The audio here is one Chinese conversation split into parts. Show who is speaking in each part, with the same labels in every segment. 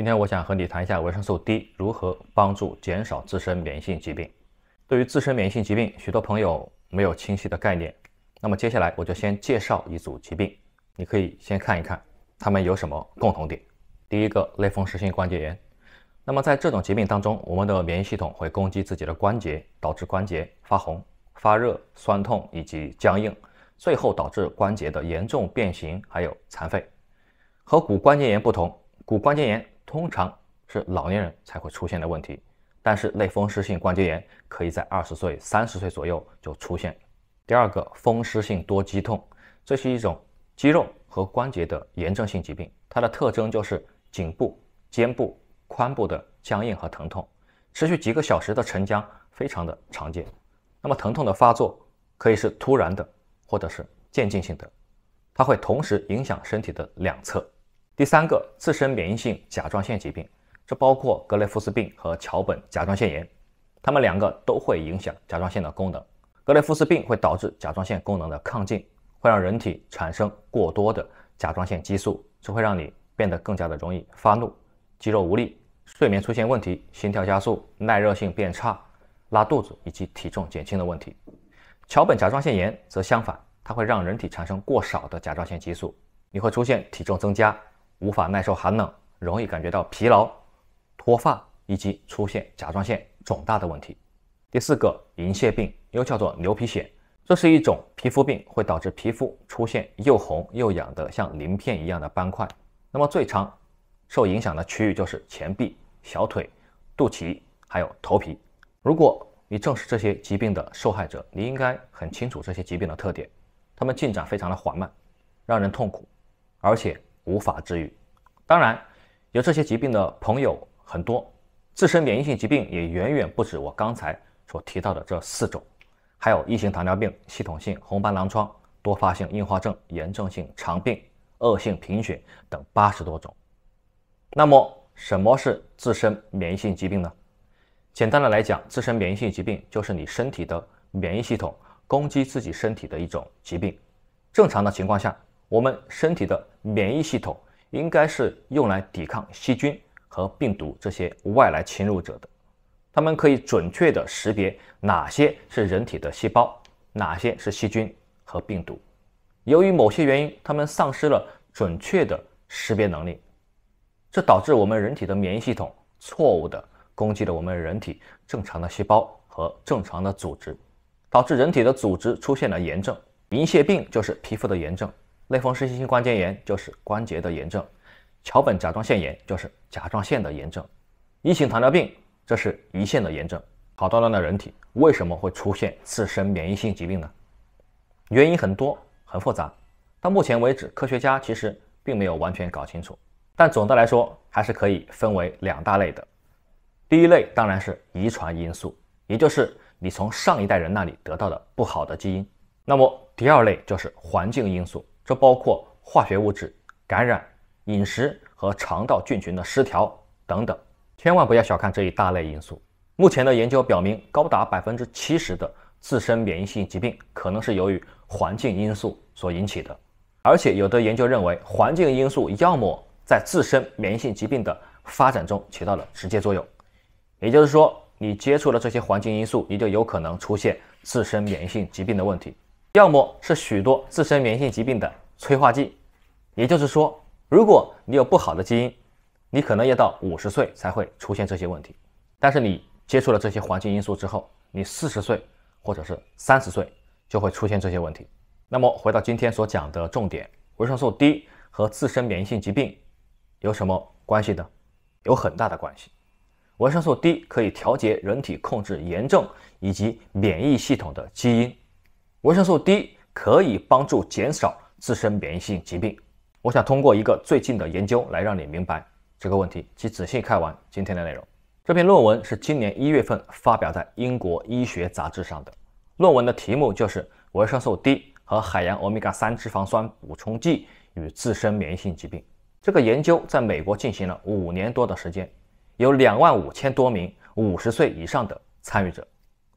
Speaker 1: 今天我想和你谈一下维生素 D 如何帮助减少自身免疫性疾病。对于自身免疫性疾病，许多朋友没有清晰的概念。那么接下来我就先介绍一组疾病，你可以先看一看它们有什么共同点。第一个类风湿性关节炎。那么在这种疾病当中，我们的免疫系统会攻击自己的关节，导致关节发红、发热、酸痛以及僵硬，最后导致关节的严重变形还有残废。和骨关节炎不同，骨关节炎。通常是老年人才会出现的问题，但是类风湿性关节炎可以在二十岁、三十岁左右就出现。第二个，风湿性多肌痛，这是一种肌肉和关节的炎症性疾病，它的特征就是颈部、肩部、髋部的僵硬和疼痛，持续几个小时的沉僵非常的常见。那么疼痛的发作可以是突然的，或者是渐进性的，它会同时影响身体的两侧。第三个自身免疫性甲状腺疾病，这包括格雷夫斯病和桥本甲状腺炎，它们两个都会影响甲状腺的功能。格雷夫斯病会导致甲状腺功能的亢进，会让人体产生过多的甲状腺激素，这会让你变得更加的容易发怒、肌肉无力、睡眠出现问题、心跳加速、耐热性变差、拉肚子以及体重减轻的问题。桥本甲状腺炎则相反，它会让人体产生过少的甲状腺激素，你会出现体重增加。无法耐受寒冷，容易感觉到疲劳、脱发以及出现甲状腺肿大的问题。第四个银屑病，又叫做牛皮癣，这是一种皮肤病，会导致皮肤出现又红又痒的像鳞片一样的斑块。那么最常受影响的区域就是前臂、小腿、肚脐，还有头皮。如果你正是这些疾病的受害者，你应该很清楚这些疾病的特点，它们进展非常的缓慢，让人痛苦，而且。无法治愈。当然，有这些疾病的朋友很多，自身免疫性疾病也远远不止我刚才所提到的这四种，还有异型糖尿病、系统性红斑狼疮、多发性硬化症、炎症性肠病、恶性贫血等八十多种。那么，什么是自身免疫性疾病呢？简单的来讲，自身免疫性疾病就是你身体的免疫系统攻击自己身体的一种疾病。正常的情况下。我们身体的免疫系统应该是用来抵抗细菌和病毒这些外来侵入者的，它们可以准确的识别哪些是人体的细胞，哪些是细菌和病毒。由于某些原因，它们丧失了准确的识别能力，这导致我们人体的免疫系统错误的攻击了我们人体正常的细胞和正常的组织，导致人体的组织出现了炎症。银屑病就是皮肤的炎症。类风湿性关节炎就是关节的炎症，桥本甲状腺炎就是甲状腺的炎症，乙型糖尿病这是胰腺的炎症。好端端的人体为什么会出现自身免疫性疾病呢？原因很多，很复杂。到目前为止，科学家其实并没有完全搞清楚。但总的来说，还是可以分为两大类的。第一类当然是遗传因素，也就是你从上一代人那里得到的不好的基因。那么第二类就是环境因素。这包括化学物质、感染、饮食和肠道菌群的失调等等，千万不要小看这一大类因素。目前的研究表明，高达百分之七十的自身免疫性疾病可能是由于环境因素所引起的。而且，有的研究认为，环境因素要么在自身免疫性疾病的发展中起到了直接作用，也就是说，你接触了这些环境因素，你就有可能出现自身免疫性疾病的问题。要么是许多自身免疫性疾病的催化剂，也就是说，如果你有不好的基因，你可能要到五十岁才会出现这些问题；但是你接触了这些环境因素之后，你四十岁或者是三十岁就会出现这些问题。那么回到今天所讲的重点，维生素 D 和自身免疫性疾病有什么关系呢？有很大的关系。维生素 D 可以调节人体控制炎症以及免疫系统的基因。维生素 D 可以帮助减少自身免疫性疾病。我想通过一个最近的研究来让你明白这个问题。请仔细看完今天的内容。这篇论文是今年一月份发表在《英国医学杂志》上的。论文的题目就是“维生素 D 和海洋欧米伽三脂肪酸补充剂与自身免疫性疾病”。这个研究在美国进行了五年多的时间，有两万五千多名五十岁以上的参与者。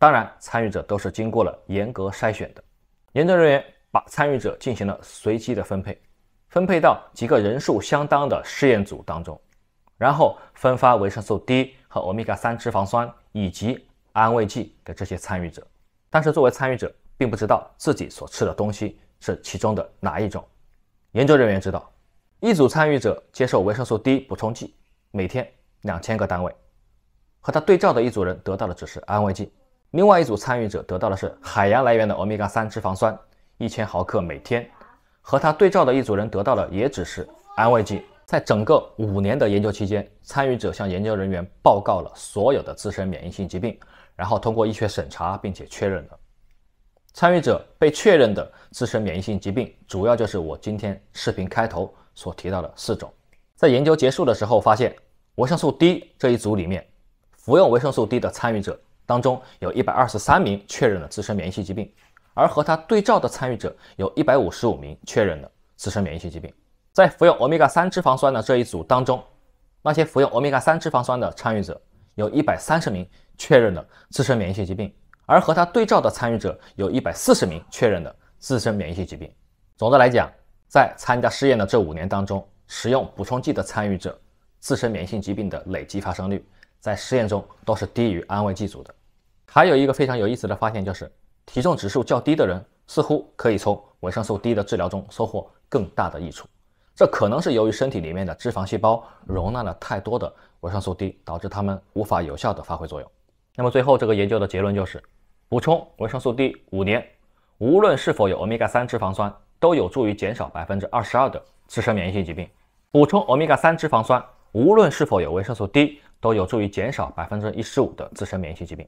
Speaker 1: 当然，参与者都是经过了严格筛选的。研究人员把参与者进行了随机的分配，分配到几个人数相当的试验组当中，然后分发维生素 D 和欧米伽三脂肪酸以及安慰剂给这些参与者。但是，作为参与者，并不知道自己所吃的东西是其中的哪一种。研究人员知道，一组参与者接受维生素 D 补充剂，每天两千个单位，和他对照的一组人得到的只是安慰剂。另外一组参与者得到的是海洋来源的欧米伽三脂肪酸，一千毫克每天，和他对照的一组人得到的也只是安慰剂。在整个五年的研究期间，参与者向研究人员报告了所有的自身免疫性疾病，然后通过医学审查并且确认了。参与者被确认的自身免疫性疾病，主要就是我今天视频开头所提到的四种。在研究结束的时候，发现维生素 D 这一组里面，服用维生素 D 的参与者。当中有一百二十三名确认了自身免疫性疾病，而和他对照的参与者有一百五十五名确认了自身免疫性疾病。在服用欧米伽三脂肪酸的这一组当中，那些服用欧米伽三脂肪酸的参与者有一百三十名确认了自身免疫性疾病，而和他对照的参与者有一百四十名确认了自身免疫性疾病。总的来讲，在参加试验的这五年当中，使用补充剂的参与者自身免疫性疾病的累积发生率，在试验中都是低于安慰剂组的。还有一个非常有意思的发现，就是体重指数较低的人似乎可以从维生素 D 的治疗中收获更大的益处。这可能是由于身体里面的脂肪细胞容纳了太多的维生素 D，导致它们无法有效地发挥作用。那么最后，这个研究的结论就是，补充维生素 D 五年，无论是否有欧米伽三脂肪酸，都有助于减少百分之二十二的自身免疫性疾病。补充欧米伽三脂肪酸，无论是否有维生素 D，都有助于减少百分之一十五的自身免疫性疾病。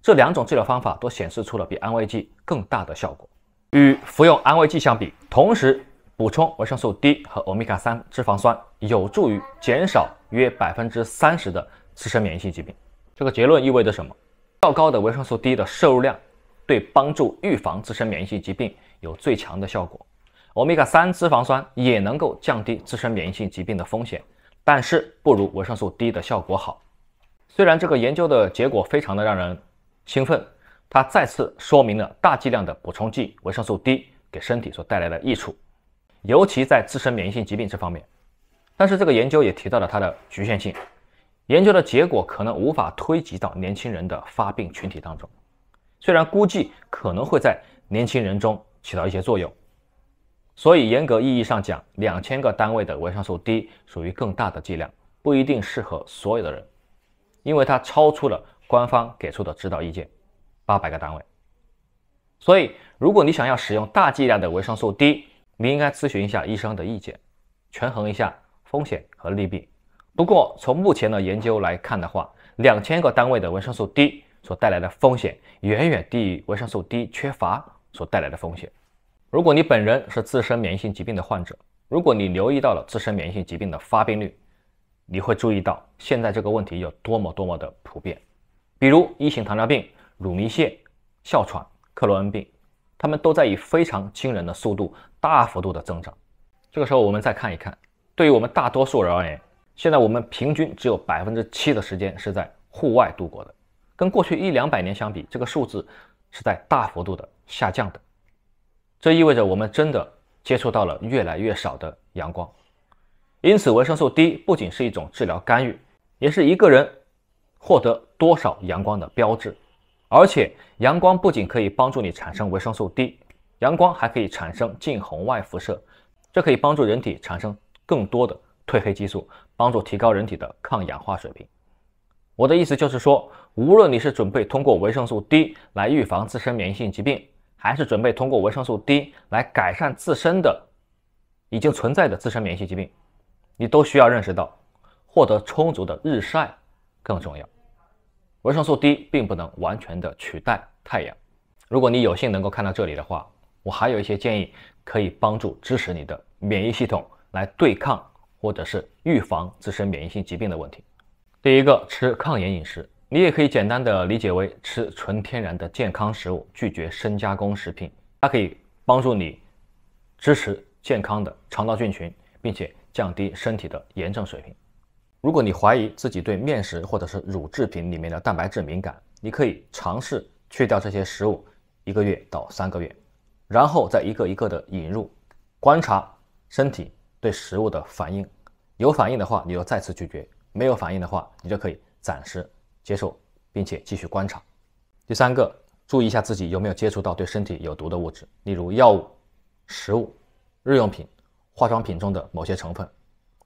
Speaker 1: 这两种治疗方法都显示出了比安慰剂更大的效果。与服用安慰剂相比，同时补充维生素 D 和欧米伽三脂肪酸有助于减少约百分之三十的自身免疫性疾病。这个结论意味着什么？较高的维生素 D 的摄入量对帮助预防自身免疫性疾病有最强的效果。欧米伽三脂肪酸也能够降低自身免疫性疾病的风险，但是不如维生素 D 的效果好。虽然这个研究的结果非常的让人。兴奋，它再次说明了大剂量的补充剂维生素 D 给身体所带来的益处，尤其在自身免疫性疾病这方面。但是这个研究也提到了它的局限性，研究的结果可能无法推及到年轻人的发病群体当中。虽然估计可能会在年轻人中起到一些作用，所以严格意义上讲，两千个单位的维生素 D 属于更大的剂量，不一定适合所有的人，因为它超出了。官方给出的指导意见，八百个单位。所以，如果你想要使用大剂量的维生素 D，你应该咨询一下医生的意见，权衡一下风险和利弊。不过，从目前的研究来看的话，两千个单位的维生素 D 所带来的风险，远远低于维生素 D 缺乏所带来的风险。如果你本人是自身免疫性疾病的患者，如果你留意到了自身免疫性疾病的发病率，你会注意到现在这个问题有多么多么的普遍。比如一型糖尿病、乳糜泻、哮喘、克罗恩病，他们都在以非常惊人的速度大幅度的增长。这个时候，我们再看一看，对于我们大多数人而言，现在我们平均只有百分之七的时间是在户外度过的，跟过去一两百年相比，这个数字是在大幅度的下降的。这意味着我们真的接触到了越来越少的阳光。因此，维生素 D 不仅是一种治疗干预，也是一个人获得。多少阳光的标志，而且阳光不仅可以帮助你产生维生素 D，阳光还可以产生近红外辐射，这可以帮助人体产生更多的褪黑激素，帮助提高人体的抗氧化水平。我的意思就是说，无论你是准备通过维生素 D 来预防自身免疫性疾病，还是准备通过维生素 D 来改善自身的已经存在的自身免疫性疾病，你都需要认识到，获得充足的日晒更重要。维生素 D 并不能完全的取代太阳。如果你有幸能够看到这里的话，我还有一些建议可以帮助支持你的免疫系统来对抗或者是预防自身免疫性疾病的问题。第一个，吃抗炎饮食，你也可以简单的理解为吃纯天然的健康食物，拒绝深加工食品。它可以帮助你支持健康的肠道菌群，并且降低身体的炎症水平。如果你怀疑自己对面食或者是乳制品里面的蛋白质敏感，你可以尝试去掉这些食物一个月到三个月，然后再一个一个的引入，观察身体对食物的反应。有反应的话，你就再次拒绝；没有反应的话，你就可以暂时接受，并且继续观察。第三个，注意一下自己有没有接触到对身体有毒的物质，例如药物、食物、日用品、化妆品中的某些成分。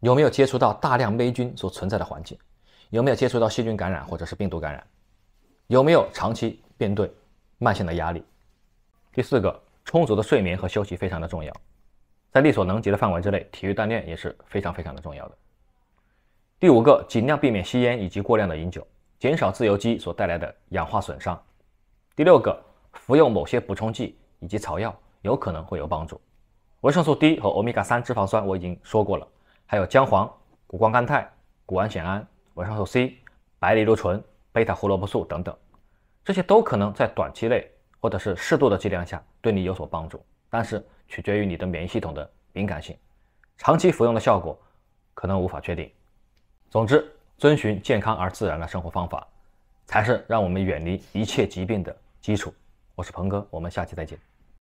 Speaker 1: 有没有接触到大量霉菌所存在的环境？有没有接触到细菌感染或者是病毒感染？有没有长期面对慢性的压力？第四个，充足的睡眠和休息非常的重要，在力所能及的范围之内，体育锻炼也是非常非常的重要的。第五个，尽量避免吸烟以及过量的饮酒，减少自由基所带来的氧化损伤。第六个，服用某些补充剂以及草药有可能会有帮助，维生素 D 和欧米伽三脂肪酸我已经说过了。还有姜黄、谷胱甘肽、谷氨酰胺、维生素 C、白藜芦醇、贝塔胡萝卜素等等，这些都可能在短期内或者是适度的剂量下对你有所帮助，但是取决于你的免疫系统的敏感性，长期服用的效果可能无法确定。总之，遵循健康而自然的生活方法，才是让我们远离一切疾病的基础。我是鹏哥，我们下期再见。